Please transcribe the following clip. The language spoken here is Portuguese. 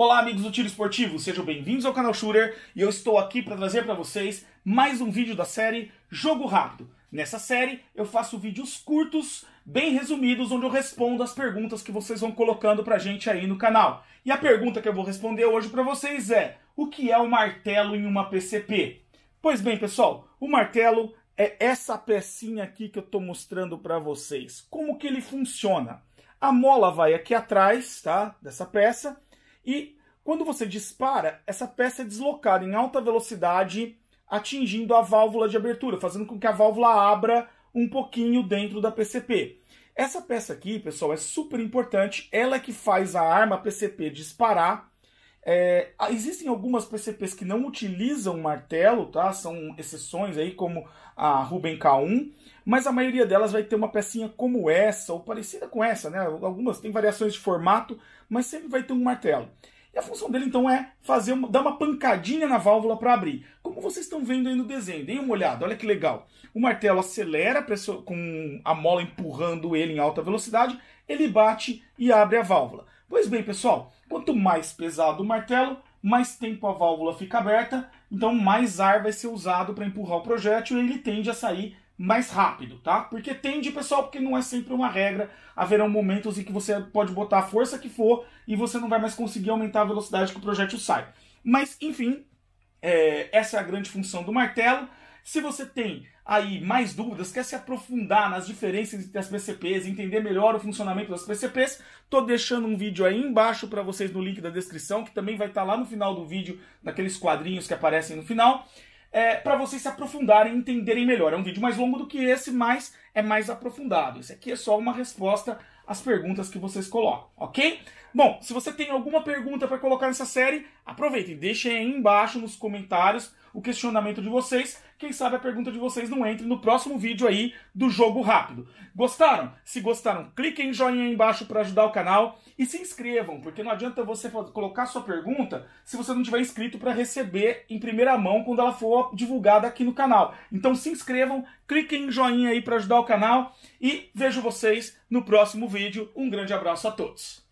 Olá, amigos do Tiro Esportivo, sejam bem-vindos ao canal Shooter e eu estou aqui para trazer para vocês mais um vídeo da série Jogo Rápido. Nessa série eu faço vídeos curtos, bem resumidos, onde eu respondo as perguntas que vocês vão colocando para a gente aí no canal. E a pergunta que eu vou responder hoje para vocês é: o que é o um martelo em uma PCP? Pois bem, pessoal, o martelo é essa pecinha aqui que eu estou mostrando para vocês. Como que ele funciona? A mola vai aqui atrás, tá? Dessa peça e quando você dispara, essa peça é deslocada em alta velocidade, atingindo a válvula de abertura, fazendo com que a válvula abra um pouquinho dentro da PCP. Essa peça aqui, pessoal, é super importante. Ela é que faz a arma PCP disparar é, ah, existem algumas PCPs que não utilizam martelo, tá? São exceções aí, como a Ruben K1, mas a maioria delas vai ter uma pecinha como essa, ou parecida com essa, né? Algumas têm variações de formato, mas sempre vai ter um martelo. E a função dele, então, é fazer uma, dar uma pancadinha na válvula para abrir. Como vocês estão vendo aí no desenho, deem uma olhada, olha que legal. O martelo acelera pessoa, com a mola empurrando ele em alta velocidade, ele bate e abre a válvula. Pois bem, pessoal, Quanto mais pesado o martelo, mais tempo a válvula fica aberta, então mais ar vai ser usado para empurrar o projétil e ele tende a sair mais rápido, tá? Porque tende, pessoal, porque não é sempre uma regra. Haverão momentos em que você pode botar a força que for e você não vai mais conseguir aumentar a velocidade que o projétil sai. Mas, enfim, é, essa é a grande função do martelo. Se você tem aí mais dúvidas, quer se aprofundar nas diferenças entre as PCPs, entender melhor o funcionamento das PCPs, tô deixando um vídeo aí embaixo para vocês no link da descrição, que também vai estar tá lá no final do vídeo, naqueles quadrinhos que aparecem no final, é, para vocês se aprofundarem e entenderem melhor. É um vídeo mais longo do que esse, mas é mais aprofundado. Esse aqui é só uma resposta às perguntas que vocês colocam, ok? Bom, se você tem alguma pergunta para colocar nessa série, aproveitem, deixem aí embaixo nos comentários o questionamento de vocês quem sabe a pergunta de vocês não entre no próximo vídeo aí do Jogo Rápido. Gostaram? Se gostaram, cliquem em joinha aí embaixo para ajudar o canal e se inscrevam, porque não adianta você colocar sua pergunta se você não tiver inscrito para receber em primeira mão quando ela for divulgada aqui no canal. Então se inscrevam, cliquem em joinha aí para ajudar o canal e vejo vocês no próximo vídeo. Um grande abraço a todos.